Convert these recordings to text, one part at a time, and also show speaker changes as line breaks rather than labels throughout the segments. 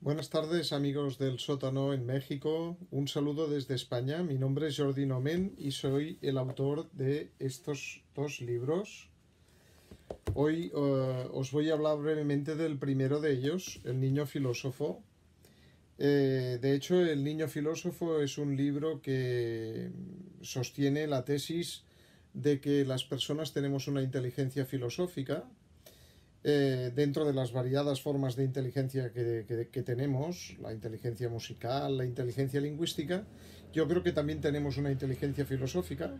Buenas tardes amigos del sótano en México, un saludo desde España, mi nombre es Jordi Nomen y soy el autor de estos dos libros. Hoy eh, os voy a hablar brevemente del primero de ellos, El Niño Filósofo. Eh, de hecho, El Niño Filósofo es un libro que sostiene la tesis de que las personas tenemos una inteligencia filosófica, eh, dentro de las variadas formas de inteligencia que, tenemos, la inteligencia musical, la inteligencia lingüística, yo creo que también tenemos una inteligencia filosófica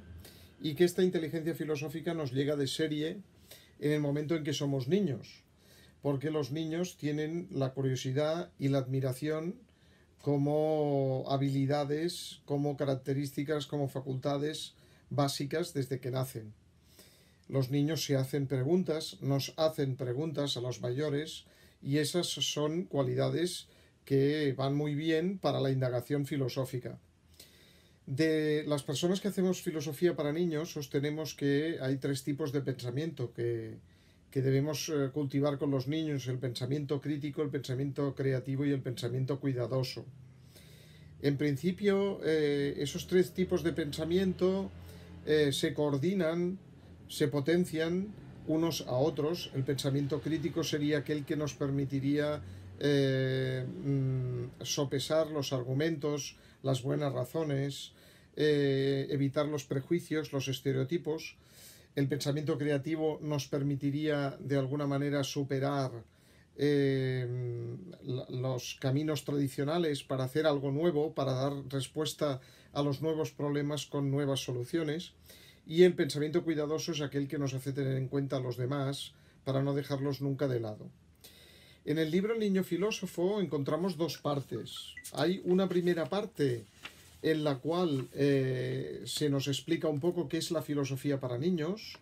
y que esta inteligencia filosófica nos llega de serie en el momento en que somos niños, porque los niños tienen la curiosidad y la admiración como habilidades, como características, como facultades básicas desde que nacen. Los niños se hacen preguntas, nos hacen preguntas a los mayores y esas son cualidades que van muy bien para la indagación filosófica. De las personas que hacemos filosofía para niños, sostenemos que hay tres tipos de pensamiento que, debemos eh, cultivar con los niños, el pensamiento crítico, el pensamiento creativo y el pensamiento cuidadoso. En principio, eh, esos tres tipos de pensamiento eh, se coordinan se potencian unos a otros. El pensamiento crítico sería aquel que nos permitiría eh, mm, sopesar los argumentos, las buenas razones, eh, evitar los prejuicios, los estereotipos. El pensamiento creativo nos permitiría de alguna manera superar eh, los caminos tradicionales para hacer algo nuevo, para dar respuesta a los nuevos problemas con nuevas soluciones. Y el pensamiento cuidadoso es aquel que nos hace tener en cuenta a los demás para no dejarlos nunca de lado. En el libro El niño filósofo encontramos dos partes. Hay una primera parte en la cual eh, se nos explica un poco qué es la filosofía para niños.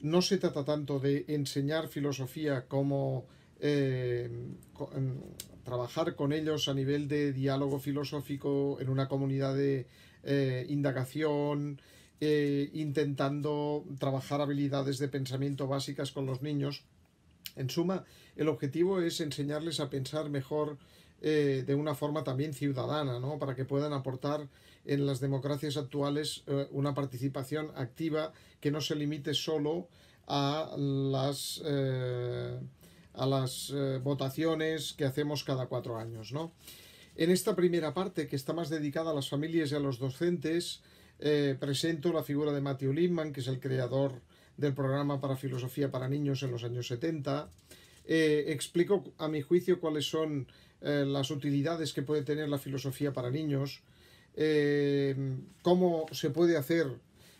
No se trata tanto de enseñar filosofía como eh, em, trabajar con ellos a nivel de diálogo filosófico en una comunidad de eh, indagación, eh, intentando trabajar habilidades de pensamiento básicas con los niños. En suma, el objetivo es enseñarles a pensar mejor eh, de una forma también ciudadana, ¿no? para que puedan aportar en las democracias actuales eh, una participación activa que no se limite solo a las, a las votaciones que hacemos cada cuatro años. En esta primera parte, que está más dedicada a las familias y a los docentes, eh, presento la figura de Matthew Lindman, que es el creador del programa para filosofía para niños en los años 70. Eh, explico a mi juicio cuáles son eh, las utilidades que puede tener la filosofía para niños, cómo se puede hacer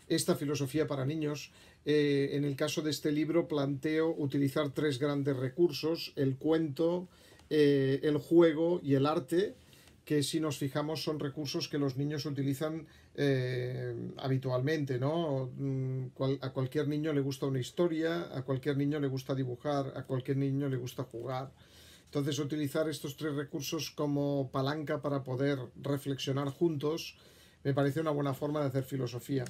esta filosofía para niños. en el caso de este libro planteo utilizar tres grandes recursos, el cuento, el juego y el arte, que si nos fijamos son recursos que los niños utilizan eh, habitualmente, ¿no? Mm, a cualquier niño le gusta una historia, a cualquier niño le gusta dibujar, a cualquier niño le gusta jugar. Entonces utilizar estos tres recursos como palanca para poder reflexionar juntos me parece una buena forma de hacer filosofía.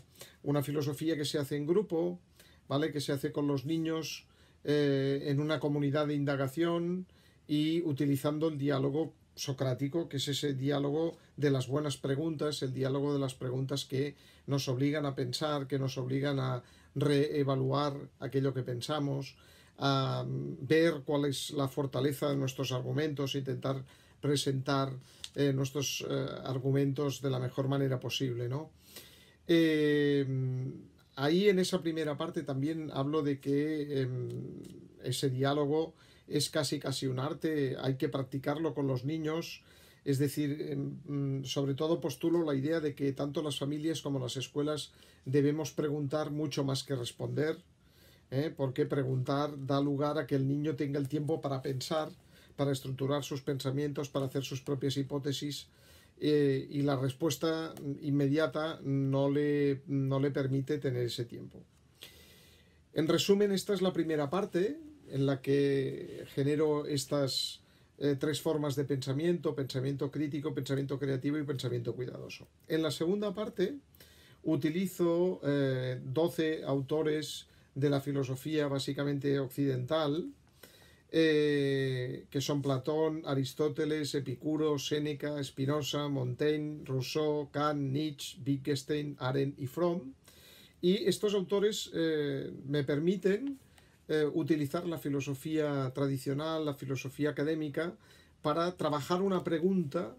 Una filosofía que se hace en grupo, ¿vale? Que se hace con los niños eh, en una comunidad de indagación y utilizando el diálogo socrático, que es ese diálogo de las buenas preguntas, el diálogo de las preguntas que nos obligan a pensar, que nos obligan a reevaluar aquello que pensamos, a ver cuál es la fortaleza de nuestros argumentos, intentar presentar eh, nuestros eh, argumentos de la mejor manera posible, eh, ahí en esa primera parte también hablo de que em, ese diálogo es casi casi un arte, hay que practicarlo con los niños. Es decir, em, mm, sobre todo postulo la idea de que tanto las familias como las escuelas debemos preguntar mucho más que responder, ¿eh? porque preguntar da lugar a que el niño tenga el tiempo para pensar, para estructurar sus pensamientos, para hacer sus propias hipótesis, eh, y la respuesta inmediata no le, no le permite tener ese tiempo. En resumen, esta es la primera parte, en la que genero estas eh, tres formas de pensamiento, pensamiento crítico, pensamiento creativo y pensamiento cuidadoso. En la segunda parte utilizo 12 eh, autores de la filosofía básicamente occidental, eh, que son Platón, Aristóteles, Epicuro, Séneca, Spinoza, Montaigne, Rousseau, Kant, Nietzsche, Wittgenstein, Arendt y Fromm. Y estos autores me permiten eh, utilizar la filosofía tradicional, la filosofía académica, para trabajar una pregunta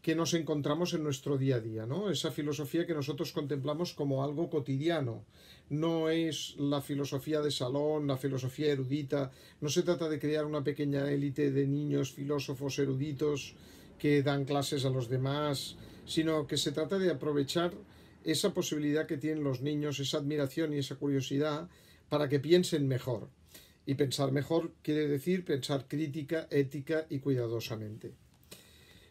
que nos encontramos en nuestro día a día, ¿no? Esa filosofía que nosotros contemplamos como algo cotidiano. No es la filosofía de salón, la filosofía erudita, no se trata de crear una pequeña élite de niños filósofos eruditos que dan clases a los demás, sino que se trata de aprovechar esa posibilidad que tienen los niños, esa admiración y esa curiosidad para que piensen mejor. Y pensar mejor quiere decir pensar crítica, ética y cuidadosamente.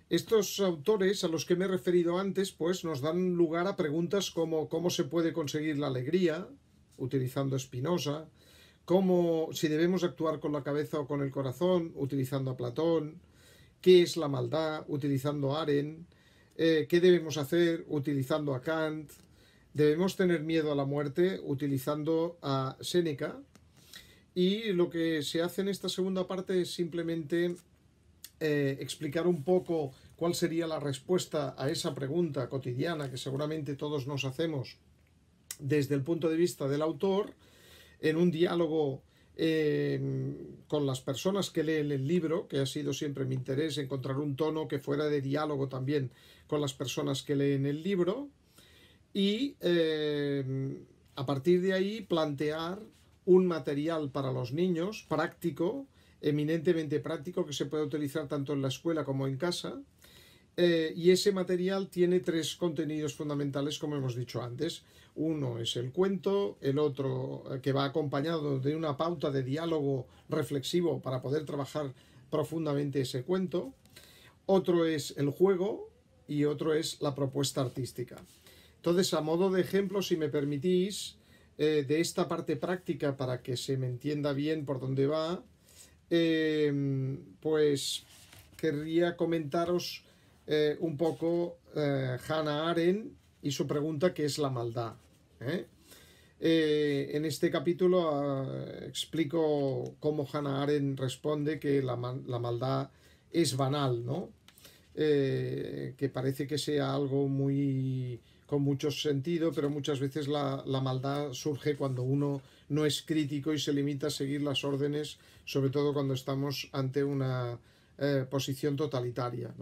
Estos autores a los que me he referido antes, pues nos dan lugar a preguntas como cómo se puede conseguir la alegría, utilizando Spinoza, cómo si debemos actuar con la cabeza o con el corazón, utilizando a Platón, qué es la maldad, utilizando a Aren, eh, qué debemos hacer, utilizando a Kant, Debemos tener miedo a la muerte utilizando a Séneca y lo que se hace en esta segunda parte es simplemente eh, explicar un poco cuál sería la respuesta a esa pregunta cotidiana que seguramente todos nos hacemos desde el punto de vista del autor en un diálogo em, con las personas que leen el libro, que ha sido siempre mi interés encontrar un tono que fuera de diálogo también con las personas que leen el libro, y eh, a partir de ahí plantear un material para los niños práctico, eminentemente práctico, que se puede utilizar tanto en la escuela como en casa. Eh, y ese material tiene tres contenidos fundamentales, como hemos dicho antes. Uno es el cuento, el otro eh, que va acompañado de una pauta de diálogo reflexivo para poder trabajar profundamente ese cuento. Otro es el juego y otro es la propuesta artística. Entonces, a modo de ejemplo, si me permitís, eh, de esta parte práctica para que se me entienda bien por dónde va, em, pues querría comentaros eh, un poco eh, Hannah Arendt y su pregunta que es la maldad. en este capítulo ah, explico cómo Hannah Arendt responde que la, la maldad es banal, ¿no? que parece que sea algo muy con mucho sentido, pero muchas veces la, maldad surge cuando uno no es crítico y se limita a seguir las órdenes, sobre todo cuando estamos ante una eh, posición totalitaria.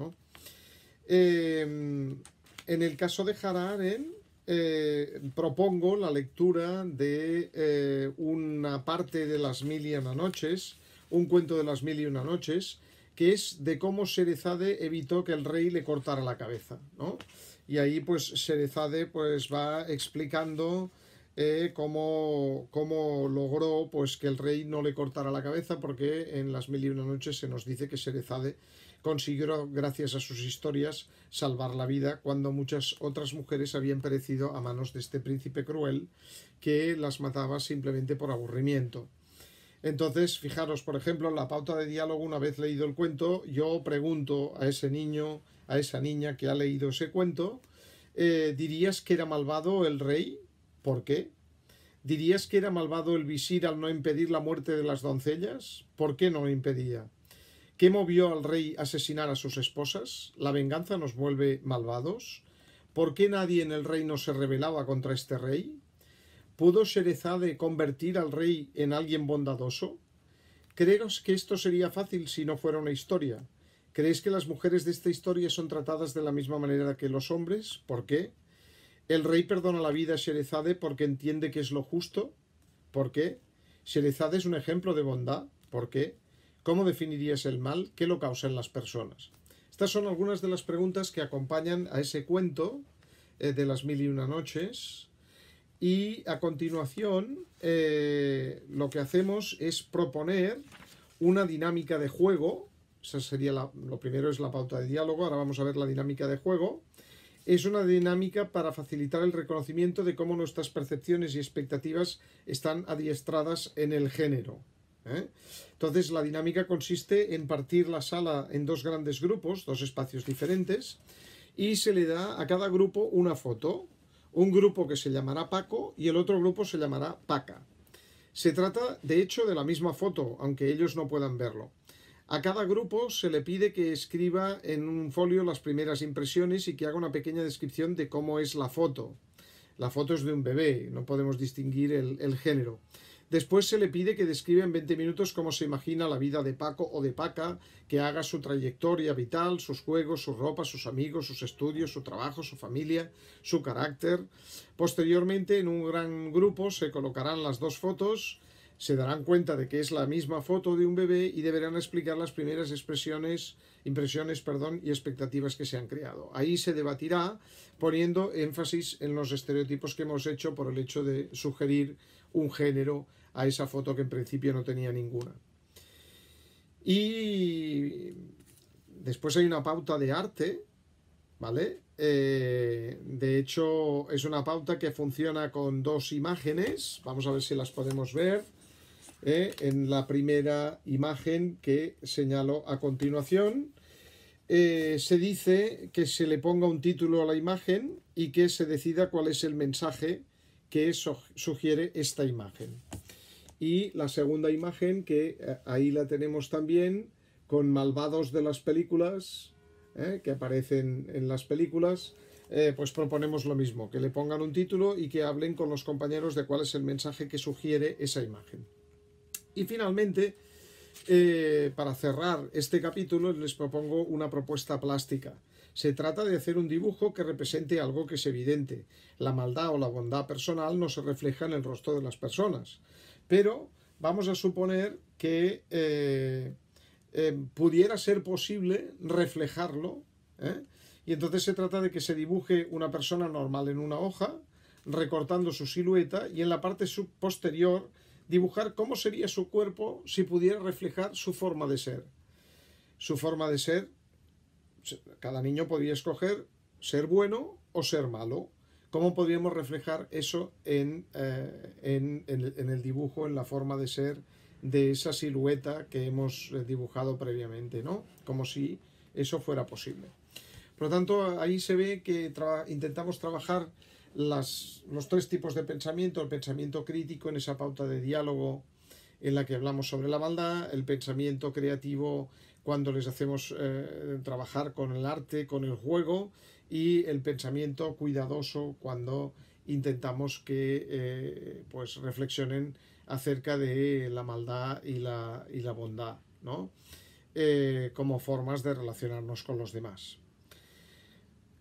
Em, en el caso de Hararen eh, propongo la lectura de eh, una parte de Las Mil y Una Noches, un cuento de Las Mil y Una Noches, que es de cómo Serezade evitó que el rey le cortara la cabeza. ¿no? y ahí pues Serezade pues va explicando eh, cómo, cómo, logró pues que el rey no le cortara la cabeza porque en las mil y una noches se nos dice que Serezade consiguió gracias a sus historias salvar la vida cuando muchas otras mujeres habían perecido a manos de este príncipe cruel que las mataba simplemente por aburrimiento. Entonces, fijaros, por ejemplo, en la pauta de diálogo, una vez leído el cuento, yo pregunto a ese niño, a esa niña que ha leído ese cuento, eh, ¿Dirías que era malvado el rey? ¿Por qué? ¿Dirías que era malvado el visir al no impedir la muerte de las doncellas? ¿Por qué no lo impedía? ¿Qué movió al rey a asesinar a sus esposas? ¿La venganza nos vuelve malvados? ¿Por qué nadie en el reino se rebelaba contra este rey? ¿Pudo Serezade convertir al rey en alguien bondadoso? ¿Crees que esto sería fácil si no fuera una historia? ¿Creéis que las mujeres de esta historia son tratadas de la misma manera que los hombres? ¿Por qué? ¿El rey perdona la vida a Sherezade porque entiende que es lo justo? ¿Por qué? ¿Sherezade es un ejemplo de bondad? ¿Por qué? ¿Cómo definirías el mal? ¿Qué lo causan las personas? Estas son algunas de las preguntas que acompañan a ese cuento eh, de las mil y una noches. Y a continuación eh, lo que hacemos es proponer una dinámica de juego esa sería lo primero es la pauta de diálogo. Ahora vamos a ver la dinámica de juego. Es una dinámica para facilitar el reconocimiento de cómo nuestras percepciones y expectativas están adiestradas en el género. ¿eh? Entonces la dinámica consiste en partir la sala en dos grandes grupos, dos espacios diferentes, y se le da a cada grupo una foto. Un grupo que se llamará Paco y el otro grupo se llamará Paca. Se trata, de hecho, de la misma foto, aunque ellos no puedan verlo. A cada grupo se le pide que escriba en un folio las primeras impresiones y que haga una pequeña descripción de cómo es la foto. La foto es de un bebé, no podemos distinguir el, género. Después se le pide que describa en 20 minutos cómo se imagina la vida de Paco o de Paca, que haga su trayectoria vital, sus juegos, su ropa, sus amigos, sus estudios, su trabajo, su familia, su carácter. Posteriormente, en un gran grupo se colocarán las dos fotos se darán cuenta de que es la misma foto de un bebé y deberán explicar las primeras expresiones, impresiones perdón, y expectativas que se han creado. Ahí se debatirá poniendo énfasis en los estereotipos que hemos hecho por el hecho de sugerir un género a esa foto que en principio no tenía ninguna. Y después hay una pauta de arte, ¿vale? Eh, de hecho, es una pauta que funciona con dos imágenes. Vamos a ver si las podemos ver. Eh, en la primera imagen que señalo a continuación. Eh, se dice que se le ponga un título a la imagen y que se decida cuál es el mensaje que sugiere esta imagen. Y la segunda imagen, que eh, ahí la tenemos también, con malvados de las películas, que aparecen en las películas, pues proponemos lo mismo, que le pongan un título y que hablen con los compañeros de cuál es el mensaje que sugiere esa imagen. Y finalmente, eh, para cerrar este capítulo, les propongo una propuesta plástica. Se trata de hacer un dibujo que represente algo que es evidente. La maldad o la bondad personal no se refleja en el rostro de las personas. Pero vamos a suponer que eh, eh, pudiera ser posible reflejarlo. Y entonces se trata de que se dibuje una persona normal en una hoja, recortando su silueta y en la parte posterior dibujar cómo sería su cuerpo si pudiera reflejar su forma de ser. Su forma de ser, cada niño podría escoger ser bueno o ser malo. ¿Cómo podríamos reflejar eso en, eh, el dibujo, en la forma de ser de esa silueta que hemos eh, dibujado previamente? ¿no? Como si eso fuera posible. Por lo tanto, ahí se ve que intentamos trabajar los tres tipos de pensamiento, el pensamiento crítico en esa pauta de diálogo en la que hablamos sobre la maldad, el pensamiento creativo cuando les hacemos eh, trabajar con el arte, con el juego, y el pensamiento cuidadoso cuando intentamos que eh, pues reflexionen acerca de la maldad y la, y la bondad, eh, como formas de relacionarnos con los demás.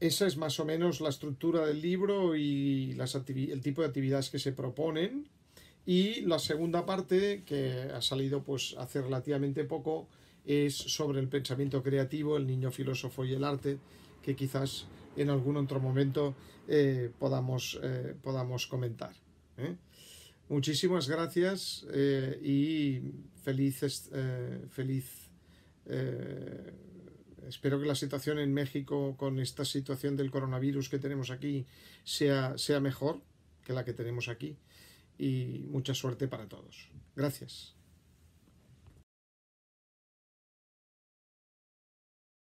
Esa es más o menos la estructura del libro y las el tipo de actividades que se proponen. Y la segunda parte, que ha salido pues hace relativamente poco, es sobre el pensamiento creativo, el niño filósofo y el arte, que quizás en algún otro momento eh, podamos, eh, podamos comentar. ¿eh? Muchísimas gracias y feliz espero que la situación en México con esta situación del coronavirus que tenemos aquí sea, sea mejor que la que tenemos aquí. Y mucha suerte para todos. Gracias.